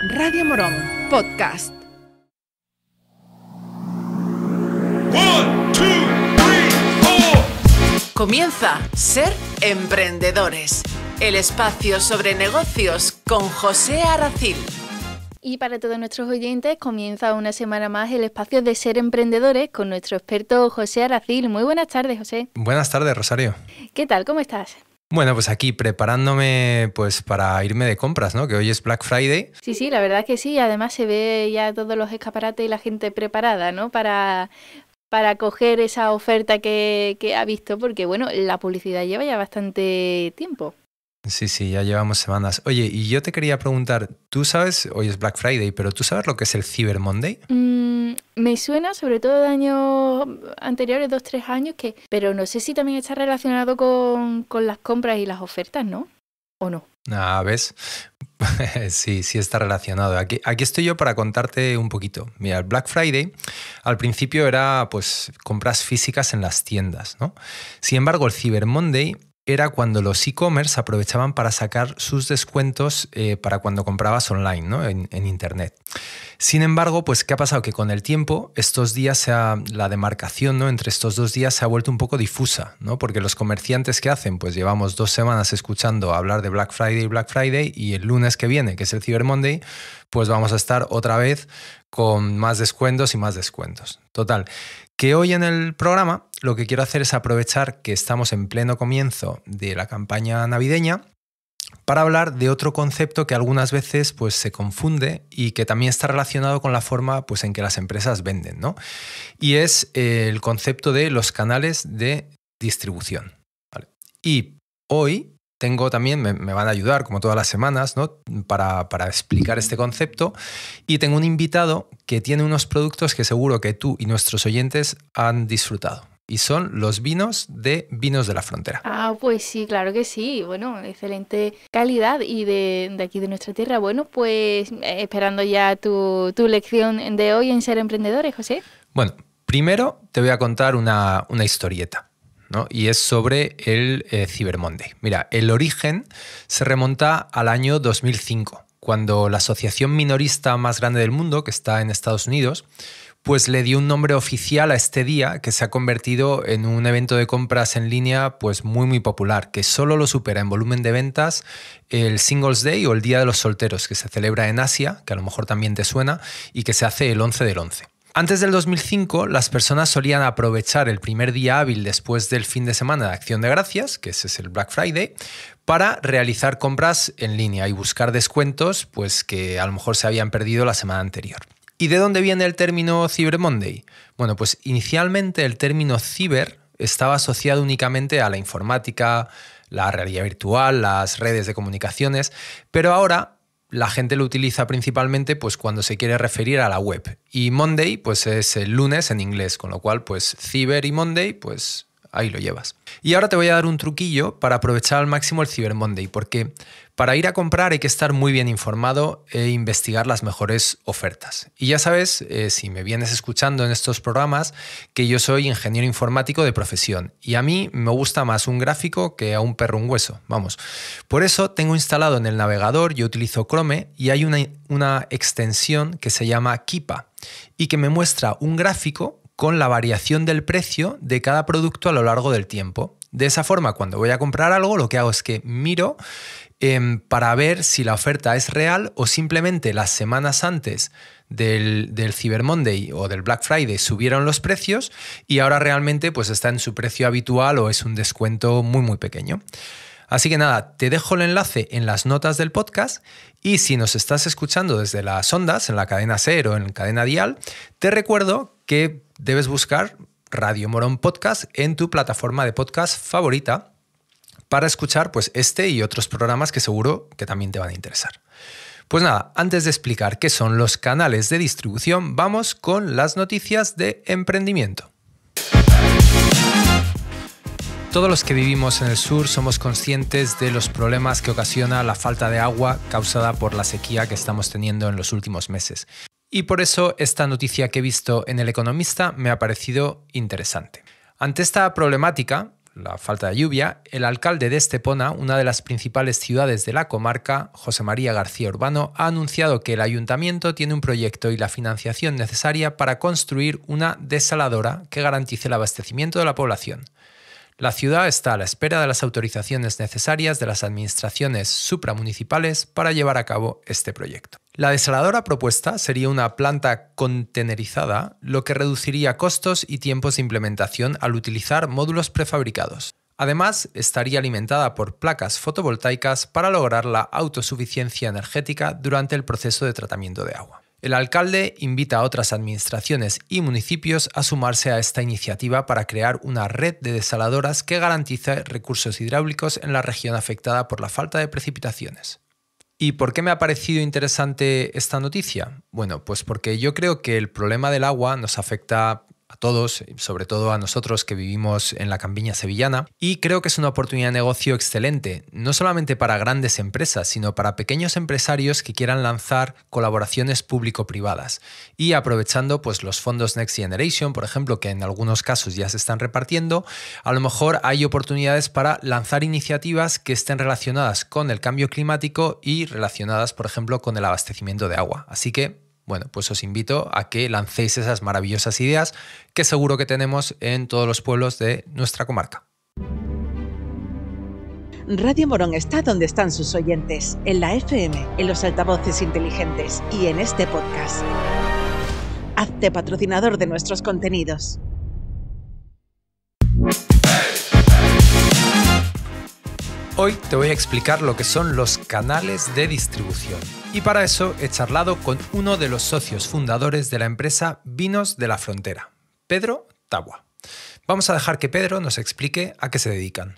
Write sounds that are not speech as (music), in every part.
Radio Morón Podcast. Comienza Ser Emprendedores, el espacio sobre negocios con José Aracil. Y para todos nuestros oyentes, comienza una semana más el espacio de Ser Emprendedores con nuestro experto José Aracil. Muy buenas tardes, José. Buenas tardes, Rosario. ¿Qué tal? ¿Cómo estás? Bueno, pues aquí preparándome pues para irme de compras, ¿no? Que hoy es Black Friday. Sí, sí, la verdad que sí. Además se ve ya todos los escaparates y la gente preparada, ¿no? Para, para coger esa oferta que, que ha visto, porque bueno, la publicidad lleva ya bastante tiempo. Sí, sí, ya llevamos semanas. Oye, y yo te quería preguntar, tú sabes, hoy es Black Friday, pero ¿tú sabes lo que es el Cyber Monday? Mm, me suena sobre todo de años anteriores, dos, tres años, que, pero no sé si también está relacionado con, las compras y las ofertas, ¿no? ¿O no? Ah, ¿ves? (laughs) sí, sí está relacionado. Aquí, aquí, estoy yo para contarte un poquito. Mira, el Black Friday al principio era pues compras físicas en las tiendas, ¿no? Sin embargo, el Cyber Monday era cuando los e-commerce aprovechaban para sacar sus descuentos eh, para cuando comprabas online, en, Internet. Sin embargo, pues, ¿qué ha pasado? Que con el tiempo, estos días, la demarcación ¿no? entre estos dos días se ha vuelto un poco difusa, ¿no? Porque los comerciantes, que hacen? Pues llevamos dos semanas escuchando hablar de Black Friday y Black Friday, y el lunes que viene, que es el Cyber Monday, pues vamos a estar otra vez con más descuentos y más descuentos. Total, que hoy en el programa lo que quiero hacer es aprovechar que estamos en pleno comienzo de la campaña navideña para hablar de otro concepto que algunas veces pues, se confunde y que también está relacionado con la forma pues, en que las empresas venden, ¿no? Y es eh, el concepto de los canales de distribución. Y hoy tengo también, me, van a ayudar como todas las semanas, ¿no? Para, explicar este concepto. Y tengo un invitado que tiene unos productos que seguro que tú y nuestros oyentes han disfrutado. Y son los vinos de Vinos de la Frontera. Ah, pues sí, claro que sí. Bueno, excelente calidad y de, aquí de nuestra tierra. Bueno, pues eh, esperando ya tu, lección de hoy en Ser Emprendedores, José. Bueno, primero te voy a contar una historieta y es sobre el eh, cibermonday. Monday. Mira, el origen se remonta al año 2005, cuando la asociación minorista más grande del mundo, que está en Estados Unidos, pues le dio un nombre oficial a este día que se ha convertido en un evento de compras en línea pues muy muy popular, que solo lo supera en volumen de ventas el Singles Day o el Día de los Solteros, que se celebra en Asia, que a lo mejor también te suena, y que se hace el 11 del 11. Antes del 2005, las personas solían aprovechar el primer día hábil después del fin de semana de Acción de Gracias, que ese es el Black Friday, para realizar compras en línea y buscar descuentos pues, que a lo mejor se habían perdido la semana anterior. ¿Y de dónde viene el término Cyber Monday? Bueno, pues inicialmente el término ciber estaba asociado únicamente a la informática, la realidad virtual, las redes de comunicaciones, pero ahora la gente lo utiliza principalmente pues, cuando se quiere referir a la web. Y Monday pues, es el lunes en inglés, con lo cual pues ciber y Monday pues ahí lo llevas. Y ahora te voy a dar un truquillo para aprovechar al máximo el Ciber Monday, porque para ir a comprar hay que estar muy bien informado e investigar las mejores ofertas. Y ya sabes, eh, si me vienes escuchando en estos programas, que yo soy ingeniero informático de profesión y a mí me gusta más un gráfico que a un perro un hueso, vamos. Por eso tengo instalado en el navegador, yo utilizo Chrome y hay una, una extensión que se llama Kipa y que me muestra un gráfico con la variación del precio de cada producto a lo largo del tiempo. De esa forma, cuando voy a comprar algo, lo que hago es que miro Em, para ver si la oferta es real o simplemente las semanas antes del, del, Cyber Monday o del Black Friday subieron los precios y ahora realmente pues está en su precio habitual o es un descuento muy muy pequeño. Así que nada, te dejo el enlace en las notas del podcast y si nos estás escuchando desde las ondas, en la cadena SER o en la cadena Dial, te recuerdo que debes buscar Radio Morón Podcast en tu plataforma de podcast favorita para escuchar pues este y otros programas que seguro que también te van a interesar. Pues nada, antes de explicar qué son los canales de distribución, vamos con las noticias de emprendimiento. Todos los que vivimos en el sur somos conscientes de los problemas que ocasiona la falta de agua causada por la sequía que estamos teniendo en los últimos meses. Y por eso esta noticia que he visto en El Economista me ha parecido interesante. Ante esta problemática, la falta de lluvia, el alcalde de Estepona, una de las principales ciudades de la comarca, José María García Urbano, ha anunciado que el ayuntamiento tiene un proyecto y la financiación necesaria para construir una desaladora que garantice el abastecimiento de la población. La ciudad está a la espera de las autorizaciones necesarias de las administraciones supramunicipales para llevar a cabo este proyecto. La desaladora propuesta sería una planta contenerizada, lo que reduciría costos y tiempos de implementación al utilizar módulos prefabricados. Además, estaría alimentada por placas fotovoltaicas para lograr la autosuficiencia energética durante el proceso de tratamiento de agua. El alcalde invita a otras administraciones y municipios a sumarse a esta iniciativa para crear una red de desaladoras que garantice recursos hidráulicos en la región afectada por la falta de precipitaciones. ¿Y por qué me ha parecido interesante esta noticia? Bueno, pues porque yo creo que el problema del agua nos afecta a todos, eh, sobre todo a nosotros que vivimos en la campiña sevillana, y creo que es una oportunidad de negocio excelente, no solamente para grandes empresas, sino para pequeños empresarios que quieran lanzar colaboraciones público-privadas y aprovechando pues los fondos Next Generation, por ejemplo, que en algunos casos ya se están repartiendo, a lo mejor hay oportunidades para lanzar iniciativas que estén relacionadas con el cambio climático y relacionadas, por ejemplo, con el abastecimiento de agua. Así que bueno, pues os invito a que lancéis esas maravillosas ideas que seguro que tenemos en todos los pueblos de nuestra comarca. Radio Morón está donde están sus oyentes, en la FM, en los altavoces inteligentes y en este podcast. Hazte patrocinador de nuestros contenidos. Hoy te voy a explicar lo que son los canales de distribución. Y para eso he charlado con uno de los socios fundadores de la empresa Vinos de la Frontera, Pedro Tagua. Vamos a dejar que Pedro nos explique a qué se dedican.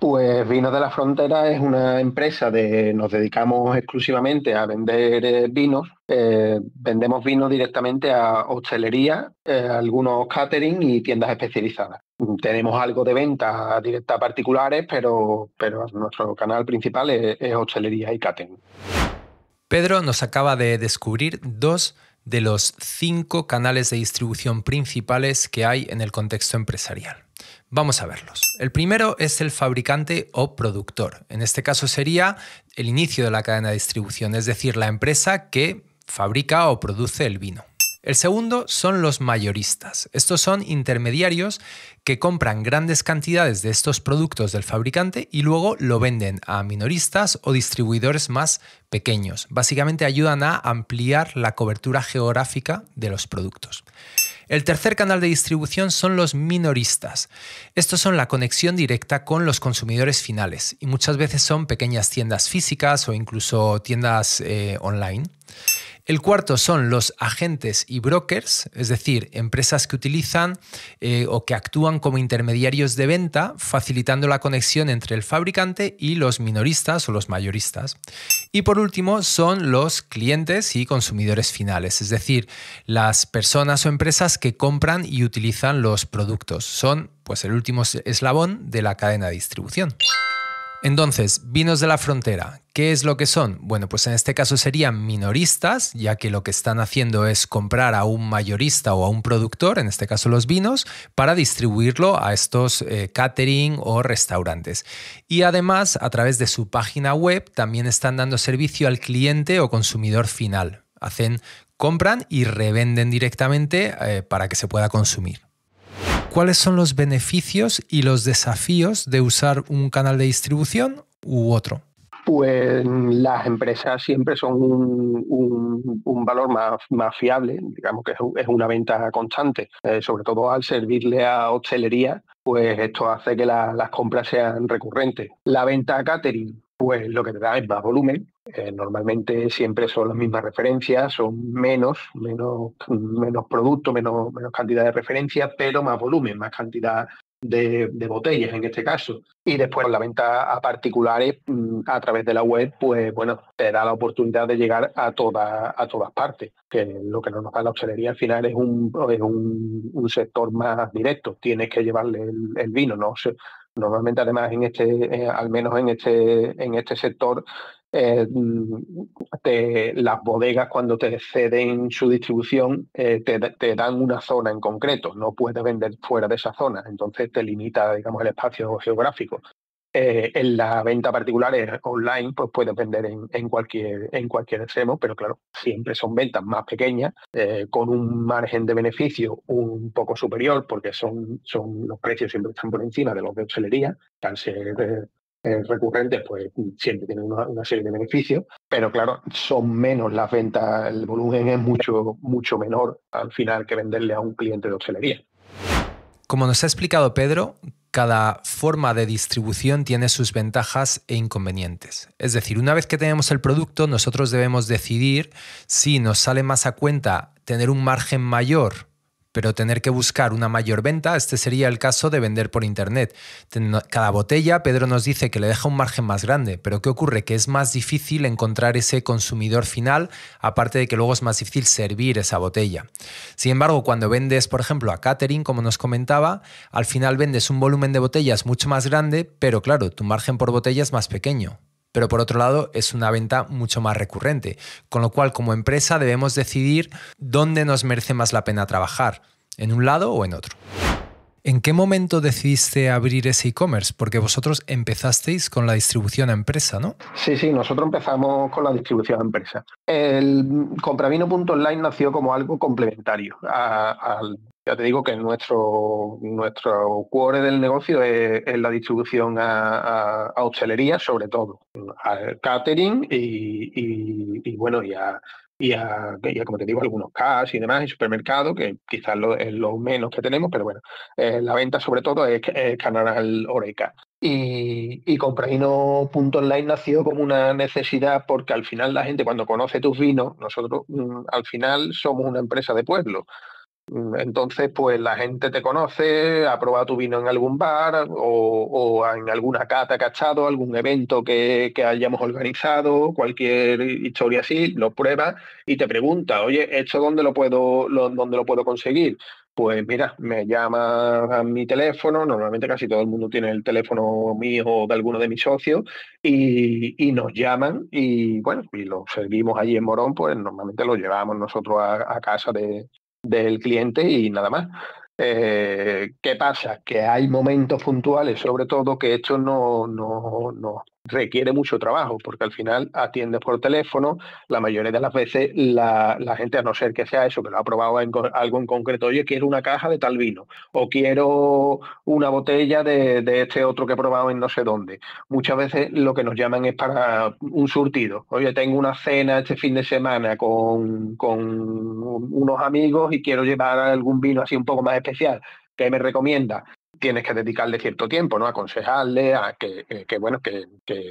Pues Vinos de la Frontera es una empresa de, nos dedicamos exclusivamente a vender eh, vinos. Eh, vendemos vinos directamente a hostelería, eh, algunos catering y tiendas especializadas. Tenemos algo de venta directa a particulares, pero, nuestro canal principal es hostelería y catering. Pedro nos acaba de descubrir dos de los cinco canales de distribución principales que hay en el contexto empresarial. Vamos a verlos. El primero es el fabricante o productor. En este caso sería el inicio de la cadena de distribución, es decir, la empresa que fabrica o produce el vino. El segundo son los mayoristas. Estos son intermediarios que compran grandes cantidades de estos productos del fabricante y luego lo venden a minoristas o distribuidores más pequeños. Básicamente ayudan a ampliar la cobertura geográfica de los productos. El tercer canal de distribución son los minoristas. Estos son la conexión directa con los consumidores finales y muchas veces son pequeñas tiendas físicas o incluso tiendas eh, online. El cuarto son los agentes y brokers, es decir, empresas que utilizan eh, o que actúan como intermediarios de venta, facilitando la conexión entre el fabricante y los minoristas o los mayoristas. Y por último son los clientes y consumidores finales, es decir, las personas o empresas que compran y utilizan los productos. Son pues el último eslabón de la cadena de distribución. Entonces, vinos de la frontera, ¿qué es lo que son? Bueno, pues en este caso serían minoristas, ya que lo que están haciendo es comprar a un mayorista o a un productor, en este caso los vinos, para distribuirlo a estos eh, catering o restaurantes. Y además, a través de su página web, también están dando servicio al cliente o consumidor final. Hacen, compran y revenden directamente eh, para que se pueda consumir. ¿Cuáles son los beneficios y los desafíos de usar un canal de distribución u otro? Pues las empresas siempre son un, valor más, fiable, digamos que es una venta constante, eh, sobre todo al servirle a hostelería, pues esto hace que las compras sean recurrentes. La venta a catering, pues lo que te da es más volumen, eh, normalmente siempre son las mismas referencias, son menos, menos, menos producto, menos, menos cantidad de referencias, pero más volumen, más cantidad de, botellas en este caso. Y después la venta a particulares mm, a través de la web, pues bueno, te da la oportunidad de llegar a, toda, a todas partes, que lo que no nos da la hostelería al final es un, un, sector más directo, tienes que llevarle el, vino, ¿no? Normalmente, además, en este, eh, al menos en este, en este sector, eh, mm, las bodegas cuando te ceden su distribución eh, te, te, dan una zona en concreto, no puedes vender fuera de esa zona, entonces te limita digamos, el espacio geográfico. Eh, en la venta particular online, pues puedes vender en, cualquier, en cualquier extremo, pero claro, siempre son ventas más pequeñas, eh, con un margen de beneficio un poco superior, porque son, son los precios siempre están por encima de los de hostelería, al ser eh, recurrentes, pues siempre tienen una, serie de beneficios, pero claro, son menos las ventas, el volumen es mucho, mucho menor al final que venderle a un cliente de hostelería. Como nos ha explicado Pedro, cada forma de distribución tiene sus ventajas e inconvenientes. Es decir, una vez que tenemos el producto, nosotros debemos decidir si nos sale más a cuenta tener un margen mayor pero tener que buscar una mayor venta, este sería el caso de vender por Internet. Cada botella, Pedro nos dice que le deja un margen más grande, pero ¿qué ocurre? Que es más difícil encontrar ese consumidor final, aparte de que luego es más difícil servir esa botella. Sin embargo, cuando vendes, por ejemplo, a catering, como nos comentaba, al final vendes un volumen de botellas mucho más grande, pero claro, tu margen por botella es más pequeño pero por otro lado es una venta mucho más recurrente, con lo cual como empresa debemos decidir dónde nos merece más la pena trabajar, en un lado o en otro. ¿En qué momento decidiste abrir ese e-commerce? Porque vosotros empezasteis con la distribución a empresa, ¿no? Sí, sí, nosotros empezamos con la distribución a empresa. El compravino.online nació como algo complementario al... Ya te digo que nuestro, nuestro core del negocio es, la distribución a, a, hostelería, sobre todo, al catering y, bueno, y a, y como te digo, algunos CAS y demás, y supermercado que quizás es lo menos que tenemos, pero bueno, eh, la venta sobre todo es, canal Oreca. Y, y Compraino.online nació como una necesidad porque al final la gente cuando conoce tus vinos, nosotros mm, al final somos una empresa de pueblo. Mm, entonces, pues la gente te conoce, ha probado tu vino en algún bar o, en alguna cata que ha algún evento que, hayamos organizado, cualquier historia así, lo prueba y te pregunta, oye, ¿esto dónde lo puedo, lo, dónde lo puedo conseguir? Pues mira, me llama a mi teléfono, normalmente casi todo el mundo tiene el teléfono mío o de alguno de mis socios, y, nos llaman y bueno, y lo servimos allí en Morón, pues normalmente lo llevamos nosotros a casa de, del cliente y nada más. Eh, ¿Qué pasa? Que hay momentos puntuales, sobre todo, que esto no, no, no, requiere mucho trabajo, porque al final atiendes por teléfono, la mayoría de las veces la, gente, a no ser que sea eso, que lo ha probado en, algo en concreto, oye, quiero una caja de tal vino, o quiero una botella de, este otro que he probado en no sé dónde. Muchas veces lo que nos llaman es para un surtido. Oye, tengo una cena este fin de semana con, con unos amigos y quiero llevar algún vino así un poco más especial. ¿Qué me recomienda? tienes que dedicarle cierto tiempo, ¿no? Aconsejarle a que, bueno, que,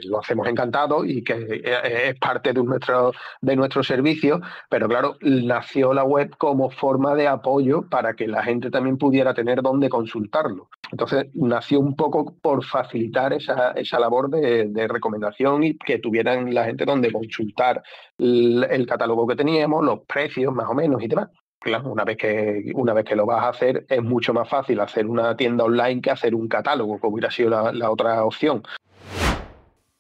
lo hacemos encantado y que eh, eh, es parte de nuestro, de nuestro servicio, pero claro, nació la web como forma de apoyo para que la gente también pudiera tener dónde consultarlo. Entonces, nació un poco por facilitar esa, esa labor de, recomendación y que tuvieran la gente donde consultar el catálogo que teníamos, los precios más o menos y demás. Claro, una vez, que, una vez que lo vas a hacer, es mucho más fácil hacer una tienda online que hacer un catálogo, como hubiera sido la otra opción.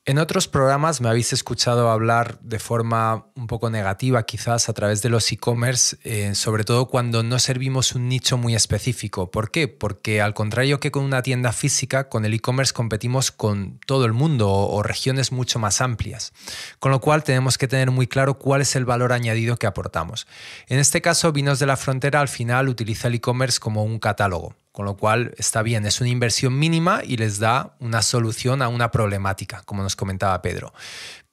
En otros programas me habéis escuchado hablar de forma un poco negativa, quizás a través de los e-commerce, eh, sobre todo cuando no servimos un nicho muy específico. ¿Por qué? Porque al contrario que con una tienda física, con el e-commerce competimos con todo el mundo o, regiones mucho más amplias. Con lo cual tenemos que tener muy claro cuál es el valor añadido que aportamos. En este caso, Vinos de la Frontera al final utiliza el e-commerce como un catálogo. Con lo cual está bien, es una inversión mínima y les da una solución a una problemática, como nos comentaba Pedro.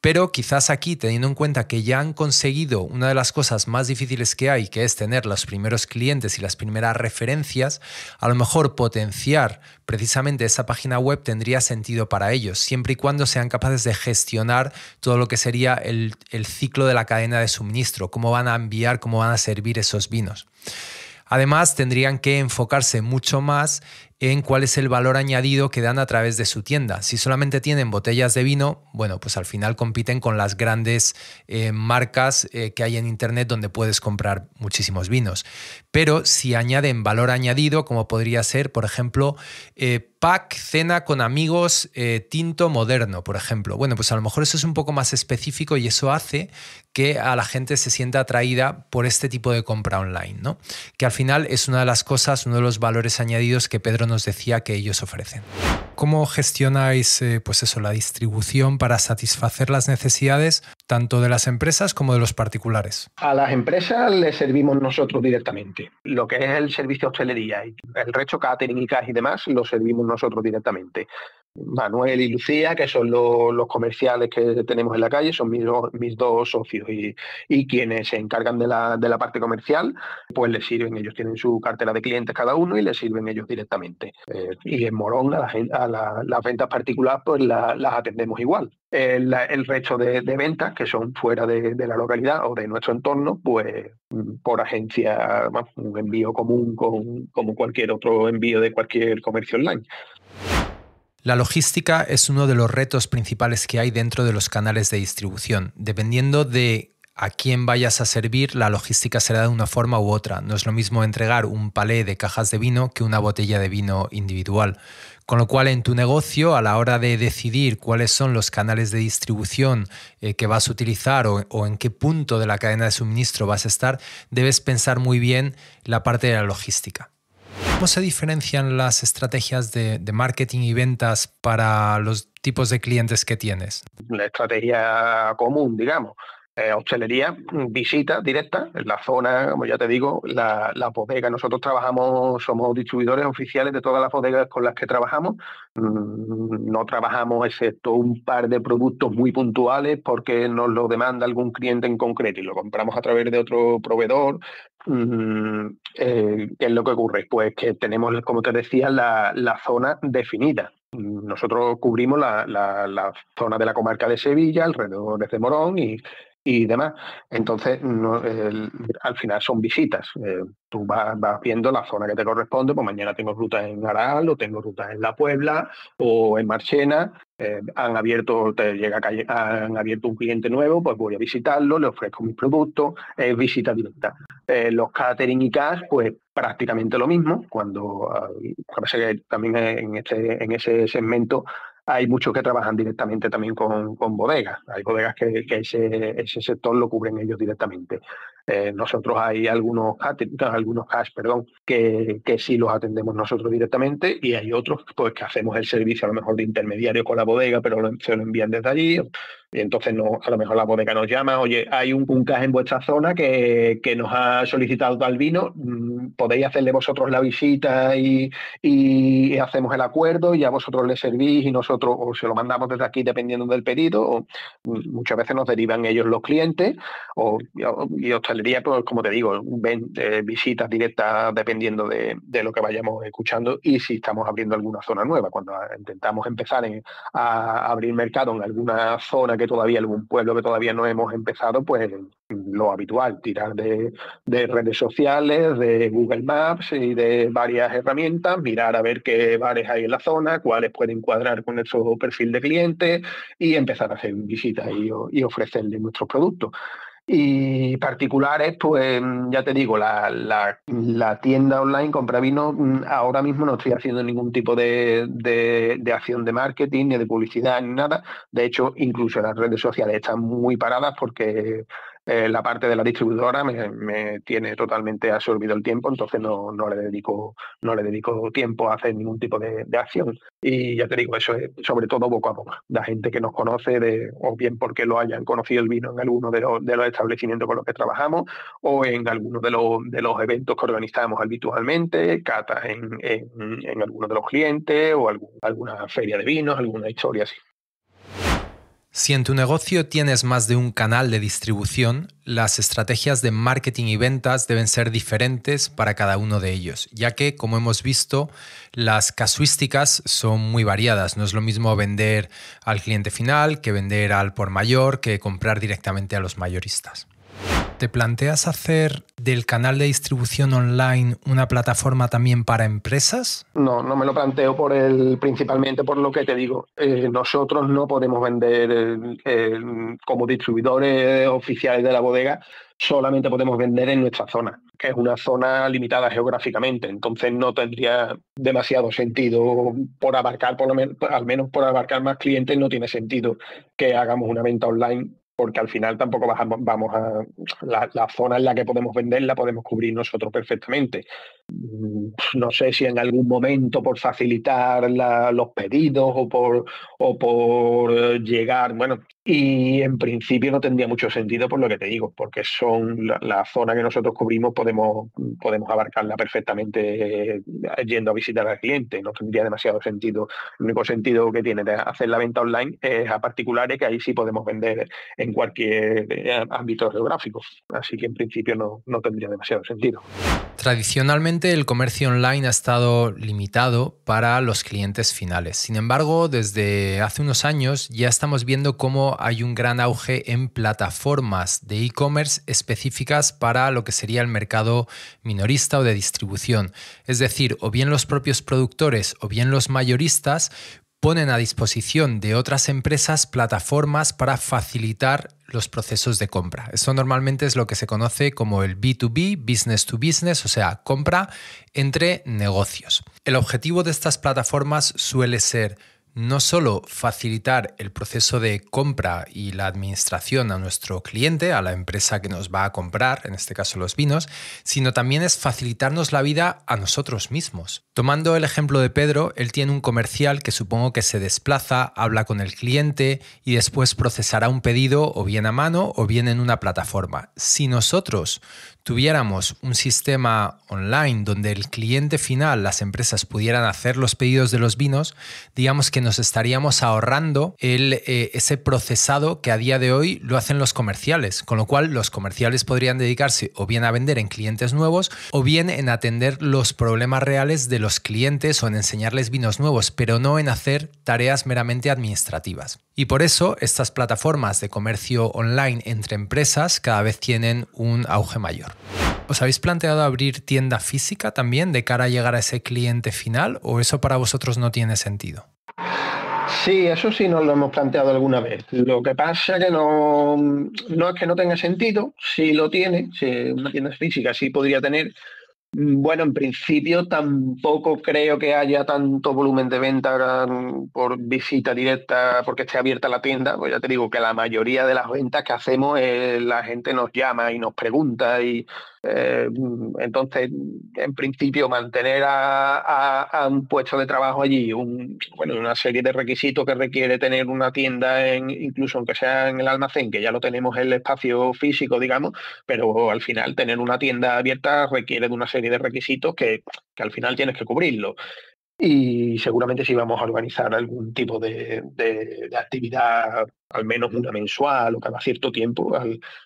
Pero quizás aquí, teniendo en cuenta que ya han conseguido una de las cosas más difíciles que hay, que es tener los primeros clientes y las primeras referencias, a lo mejor potenciar precisamente esa página web tendría sentido para ellos, siempre y cuando sean capaces de gestionar todo lo que sería el, el ciclo de la cadena de suministro, cómo van a enviar, cómo van a servir esos vinos. Además, tendrían que enfocarse mucho más en cuál es el valor añadido que dan a través de su tienda. Si solamente tienen botellas de vino, bueno, pues al final compiten con las grandes eh, marcas eh, que hay en Internet donde puedes comprar muchísimos vinos. Pero si añaden valor añadido, como podría ser, por ejemplo, eh, pack cena con amigos eh, tinto moderno, por ejemplo. Bueno, pues a lo mejor eso es un poco más específico y eso hace que a la gente se sienta atraída por este tipo de compra online, ¿no? Que al final es una de las cosas, uno de los valores añadidos que Pedro nos decía que ellos ofrecen. ¿Cómo gestionáis eh, pues eso, la distribución para satisfacer las necesidades tanto de las empresas como de los particulares? A las empresas les servimos nosotros directamente. Lo que es el servicio de hostelería y el resto catering y demás lo servimos nosotros directamente. Manuel y Lucía, que son los comerciales que tenemos en la calle, son mis, dos socios y, quienes se encargan de la, parte comercial, pues les sirven, ellos tienen su cartera de clientes cada uno y les sirven ellos directamente. Eh, y en Morón a, las ventas particulares pues las atendemos igual. El, resto de, ventas que son fuera de, la localidad o de nuestro entorno, pues mm, por agencia, un envío común como cualquier otro envío de cualquier comercio online. La logística es uno de los retos principales que hay dentro de los canales de distribución. Dependiendo de a quién vayas a servir, la logística será de una forma u otra. No es lo mismo entregar un palé de cajas de vino que una botella de vino individual. Con lo cual, en tu negocio, a la hora de decidir cuáles son los canales de distribución eh, que vas a utilizar o, en qué punto de la cadena de suministro vas a estar, debes pensar muy bien la parte de la logística. ¿Cómo se diferencian las estrategias de, marketing y ventas para los tipos de clientes que tienes? La estrategia común, digamos, eh, hostelería, mm, visita directa en la zona, como ya te digo, la, la, bodega. Nosotros trabajamos, somos distribuidores oficiales de todas las bodegas con las que trabajamos. Mm, no trabajamos excepto un par de productos muy puntuales porque nos lo demanda algún cliente en concreto y lo compramos a través de otro proveedor. Mm, eh, ¿Qué es lo que ocurre? Pues que tenemos, como te decía, la, zona definida nosotros cubrimos la, la, zona de la comarca de Sevilla, alrededor de Morón y, y demás. Entonces, al final son visitas. Eh, tú vas, viendo la zona que te corresponde, pues mañana tengo rutas en Aral, o tengo rutas en La Puebla, o en Marchena. Eh, han abierto, te llega calle, han abierto un cliente nuevo, pues voy a visitarlo, le ofrezco mis productos, es visita directa. Eh, los catering y cash, pues prácticamente lo mismo, cuando ah, que también en, este, en ese segmento hay muchos que trabajan directamente también con, con bodegas. Hay bodegas que, ese, ese, sector lo cubren ellos directamente. Eh, nosotros hay algunos algunos cash, perdón, que, que sí los atendemos nosotros directamente y hay otros pues que hacemos el servicio a lo mejor de intermediario con la bodega, pero se lo envían desde allí entonces no, a lo mejor la bodega nos llama, oye, hay un caja en vuestra zona que, nos ha solicitado tal vino, mm, podéis hacerle vosotros la visita y, hacemos el acuerdo y a vosotros le servís y nosotros o se lo mandamos desde aquí dependiendo del pedido, mm, muchas veces nos derivan ellos los clientes, o, y hostelería, pues como te digo, ven, eh, visitas directas dependiendo de, lo que vayamos escuchando y si estamos abriendo alguna zona nueva. Cuando intentamos empezar a abrir mercado en alguna zona que todavía algún pueblo que todavía no hemos empezado, pues lo habitual, tirar de, redes sociales, de Google Maps y de varias herramientas, mirar a ver qué bares hay en la zona, cuáles pueden cuadrar con nuestro perfil de cliente y empezar a hacer visitas y, ofrecerle nuestros productos. Y particulares, pues mm, ya te digo, la, tienda online Compra Vino, mm, ahora mismo no estoy haciendo ningún tipo de, de, acción de marketing, ni de publicidad, ni nada. De hecho, incluso las redes sociales están muy paradas porque eh, la parte de la distribuidora me, tiene totalmente absorbido el tiempo, entonces no, no, le, dedico, no le dedico tiempo a hacer ningún tipo de, acción. Y ya te digo, eso es sobre todo boca a boca. La gente que nos conoce, de, o bien porque lo hayan conocido el vino en alguno de los, de los establecimientos con los que trabajamos, o en alguno de los, de los eventos que organizamos habitualmente, catas en, en, alguno de los clientes, o alguna feria de vinos, alguna historia así. Si en tu negocio tienes más de un canal de distribución, las estrategias de marketing y ventas deben ser diferentes para cada uno de ellos, ya que, como hemos visto, las casuísticas son muy variadas. No es lo mismo vender al cliente final que vender al por mayor, que comprar directamente a los mayoristas. ¿Te planteas hacer del canal de distribución online una plataforma también para empresas? No, no me lo planteo por el, principalmente por lo que te digo. Eh, nosotros no podemos vender eh, eh, como distribuidores oficiales de la bodega, solamente podemos vender en nuestra zona, que es una zona limitada geográficamente. Entonces no tendría demasiado sentido por abarcar, por lo al menos por abarcar más clientes, no tiene sentido que hagamos una venta online porque al final tampoco vamos a... La, zona en la que podemos venderla podemos cubrir nosotros perfectamente. Mm, no sé si en algún momento por facilitar los pedidos o por, o por llegar, bueno, y en principio no tendría mucho sentido por lo que te digo, porque son la, zona que nosotros cubrimos, podemos, podemos abarcarla perfectamente eh, yendo a visitar al cliente, no tendría demasiado sentido. El único sentido que tiene de hacer la venta online es a particulares, que ahí sí podemos vender en cualquier eh, ámbito geográfico, así que en principio no, no tendría demasiado sentido. Tradicionalmente el comercio online ha estado limitado para los clientes finales, sin embargo desde hace unos años ya estamos viendo cómo hay un gran auge en plataformas de e-commerce específicas para lo que sería el mercado minorista o de distribución. Es decir, o bien los propios productores o bien los mayoristas ponen a disposición de otras empresas plataformas para facilitar los procesos de compra. Esto normalmente es lo que se conoce como el B2B, business to business, o sea, compra entre negocios. El objetivo de estas plataformas suele ser no solo facilitar el proceso de compra y la administración a nuestro cliente, a la empresa que nos va a comprar, en este caso los vinos, sino también es facilitarnos la vida a nosotros mismos. Tomando el ejemplo de Pedro, él tiene un comercial que supongo que se desplaza, habla con el cliente y después procesará un pedido o bien a mano o bien en una plataforma. Si nosotros tuviéramos un sistema online donde el cliente final, las empresas pudieran hacer los pedidos de los vinos, digamos que nos estaríamos ahorrando eh, ese procesado que a día de hoy lo hacen los comerciales, con lo cual los comerciales podrían dedicarse o bien a vender en clientes nuevos o bien en atender los problemas reales de los clientes o en enseñarles vinos nuevos, pero no en hacer tareas meramente administrativas. Y por eso estas plataformas de comercio online entre empresas cada vez tienen un auge mayor. ¿Os habéis planteado abrir tienda física también de cara a llegar a ese cliente final o eso para vosotros no tiene sentido? Sí, eso sí nos lo hemos planteado alguna vez. Lo que pasa que no, no es que no tenga sentido, si lo tiene, si una tienda física sí podría tener, bueno, en principio tampoco creo que haya tanto volumen de venta por visita directa porque esté abierta la tienda. Pues ya te digo que la mayoría de las ventas que hacemos eh, la gente nos llama y nos pregunta y eh, entonces, en principio, mantener a, un puesto de trabajo allí, bueno, una serie de requisitos que requiere tener una tienda, en, incluso aunque sea en el almacén, que ya lo tenemos en el espacio físico, digamos, pero al final tener una tienda abierta requiere de una serie de requisitos que, que al final tienes que cubrirlo y seguramente si vamos a organizar algún tipo de, actividad, al menos una mensual o cada cierto tiempo,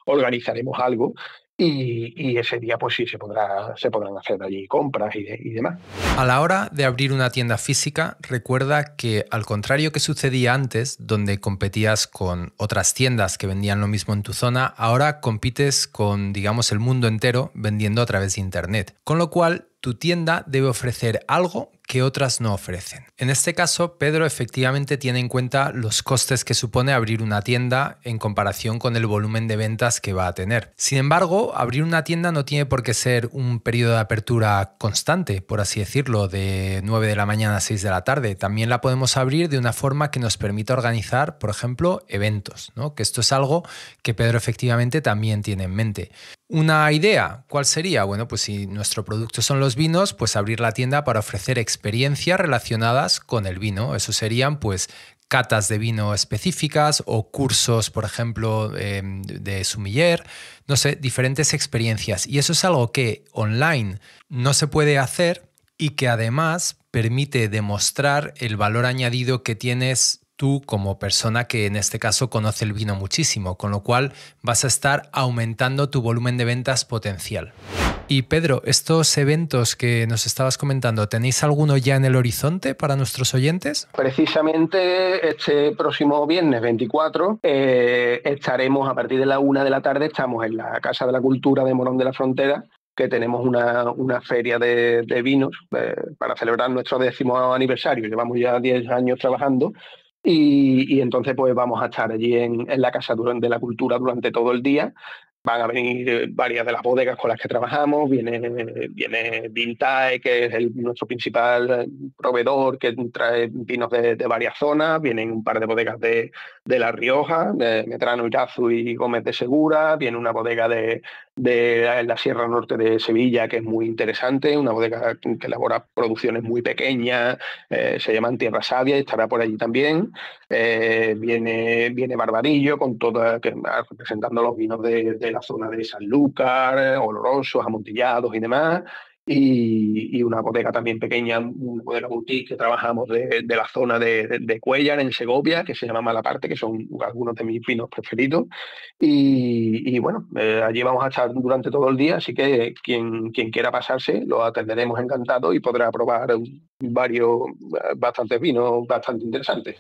organizaremos algo y, ese día pues sí se, podrá, se podrán hacer allí compras y, y, demás. A la hora de abrir una tienda física, recuerda que al contrario que sucedía antes, donde competías con otras tiendas que vendían lo mismo en tu zona, ahora compites con, digamos, el mundo entero vendiendo a través de Internet. Con lo cual, tu tienda debe ofrecer algo que otras no ofrecen. En este caso, Pedro efectivamente tiene en cuenta los costes que supone abrir una tienda en comparación con el volumen de ventas que va a tener. Sin embargo, abrir una tienda no tiene por qué ser un periodo de apertura constante, por así decirlo, de 9 de la mañana a 6 de la tarde. También la podemos abrir de una forma que nos permita organizar, por ejemplo, eventos, ¿no? que esto es algo que Pedro efectivamente también tiene en mente. Una idea, ¿cuál sería? Bueno, pues si nuestro producto son los vinos, pues abrir la tienda para ofrecer experiencias relacionadas con el vino. Eso serían pues catas de vino específicas o cursos, por ejemplo, em, de sumiller, no sé, diferentes experiencias. Y eso es algo que online no se puede hacer y que además permite demostrar el valor añadido que tienes tú como persona que en este caso conoce el vino muchísimo, con lo cual vas a estar aumentando tu volumen de ventas potencial. Y Pedro, estos eventos que nos estabas comentando, ¿tenéis alguno ya en el horizonte para nuestros oyentes? Precisamente este próximo viernes 24 eh, estaremos a partir de la una de la tarde, estamos en la Casa de la Cultura de Morón de la Frontera, que tenemos una, feria de, vinos eh, para celebrar nuestro décimo aniversario. Llevamos ya 10 años trabajando y, entonces pues vamos a estar allí en, la Casa de la Cultura durante todo el día. Van a venir eh, varias de las bodegas con las que trabajamos, viene, viene Vintae, que es nuestro principal proveedor que trae vinos de, varias zonas, vienen un par de bodegas de, de La Rioja, de Metrano, Irazu y Gómez de Segura, viene una bodega de, de la Sierra Norte de Sevilla, que es muy interesante, una bodega que elabora producciones muy pequeñas, eh, se llaman Tierra Sabia y estará por allí también. Eh, viene, viene Barbarillo con toda, representando los vinos de, de la zona de Sanlúcar, eh, olorosos, amontillados y demás y, una bodega también pequeña, un modelo boutique que trabajamos de, la zona de, Cuellar, en Segovia, que se llama Malaparte, que son algunos de mis vinos preferidos. Y, bueno, eh, allí vamos a estar durante todo el día, así que quien, quien quiera pasarse lo atenderemos encantado y podrá probar varios, eh, bastantes vinos bastante interesantes.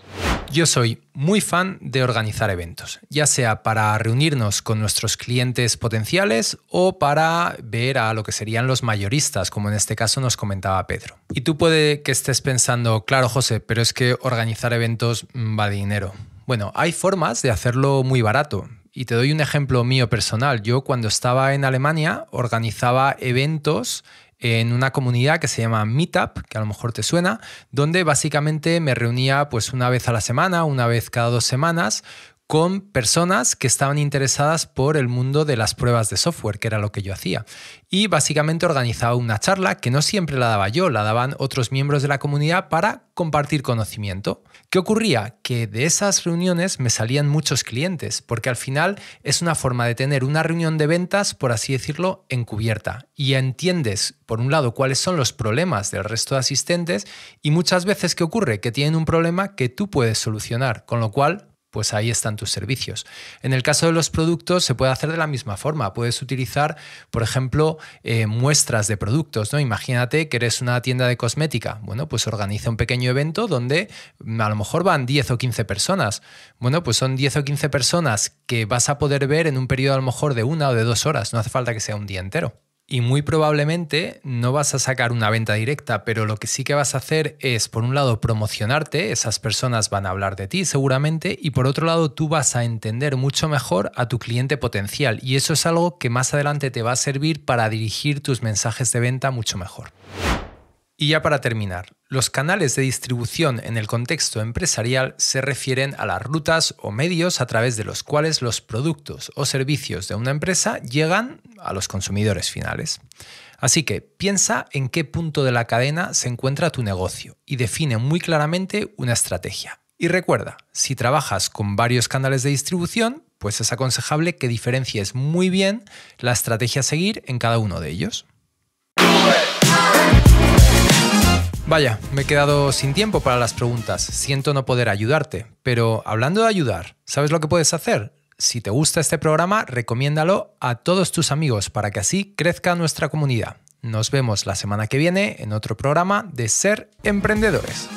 Yo soy muy fan de organizar eventos, ya sea para reunirnos con nuestros clientes potenciales o para ver a lo que serían los mayoristas, como en este caso nos comentaba Pedro. Y tú puede que estés pensando, claro José, pero es que organizar eventos mm, va de dinero. Bueno, hay formas de hacerlo muy barato. Y te doy un ejemplo mío personal. Yo cuando estaba en Alemania organizaba eventos en una comunidad que se llama Meetup, que a lo mejor te suena, donde básicamente me reunía pues una vez a la semana, una vez cada dos semanas, con personas que estaban interesadas por el mundo de las pruebas de software, que era lo que yo hacía. Y básicamente organizaba una charla que no siempre la daba yo, la daban otros miembros de la comunidad para compartir conocimiento. ¿Qué ocurría? Que de esas reuniones me salían muchos clientes, porque al final es una forma de tener una reunión de ventas, por así decirlo, encubierta. Y entiendes, por un lado, cuáles son los problemas del resto de asistentes y muchas veces, ¿qué ocurre? Que tienen un problema que tú puedes solucionar, con lo cual pues ahí están tus servicios. En el caso de los productos se puede hacer de la misma forma. Puedes utilizar, por ejemplo, eh, muestras de productos. ¿no? Imagínate que eres una tienda de cosmética. Bueno, pues organiza un pequeño evento donde mm, a lo mejor van 10 o 15 personas. Bueno, pues son 10 o 15 personas que vas a poder ver en un periodo a lo mejor de una o de dos horas. No hace falta que sea un día entero y muy probablemente no vas a sacar una venta directa, pero lo que sí que vas a hacer es, por un lado, promocionarte, esas personas van a hablar de ti seguramente, y por otro lado, tú vas a entender mucho mejor a tu cliente potencial, y eso es algo que más adelante te va a servir para dirigir tus mensajes de venta mucho mejor. Y ya para terminar, los canales de distribución en el contexto empresarial se refieren a las rutas o medios a través de los cuales los productos o servicios de una empresa llegan a los consumidores finales. Así que piensa en qué punto de la cadena se encuentra tu negocio y define muy claramente una estrategia. Y recuerda, si trabajas con varios canales de distribución, pues es aconsejable que diferencies muy bien la estrategia a seguir en cada uno de ellos. Vaya, me he quedado sin tiempo para las preguntas. Siento no poder ayudarte, pero hablando de ayudar, ¿sabes lo que puedes hacer? Si te gusta este programa, recomiéndalo a todos tus amigos para que así crezca nuestra comunidad. Nos vemos la semana que viene en otro programa de Ser Emprendedores.